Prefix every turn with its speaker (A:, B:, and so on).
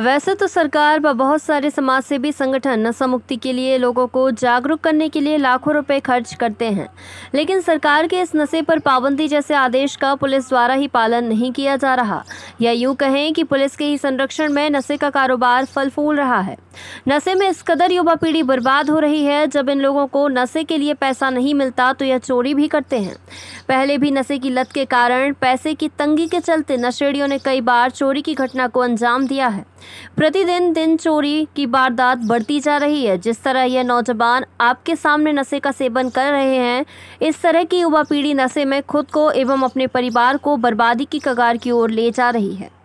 A: वैसे तो सरकार व बहुत सारे समाजसेवी संगठन नशा मुक्ति के लिए लोगों को जागरूक करने के लिए लाखों रुपए खर्च करते हैं लेकिन सरकार के इस नशे पर पाबंदी जैसे आदेश का पुलिस द्वारा ही पालन नहीं किया जा रहा या यूं कहें कि पुलिस के ही संरक्षण में नशे का कारोबार फल फूल रहा है नशे में इस कदर युवा पीढ़ी बर्बाद हो रही है जब इन लोगों को नशे के लिए पैसा नहीं मिलता तो यह चोरी भी करते हैं पहले भी नशे की लत के कारण पैसे की तंगी के चलते नशेड़ियों ने कई बार चोरी की घटना को अंजाम दिया है प्रतिदिन दिन चोरी की वारदात बढ़ती जा रही है जिस तरह यह नौजवान आपके सामने नशे का सेवन कर रहे हैं इस तरह की युवा पीढ़ी नशे में खुद को एवं अपने परिवार को बर्बादी की कगार की ओर ले जा रही है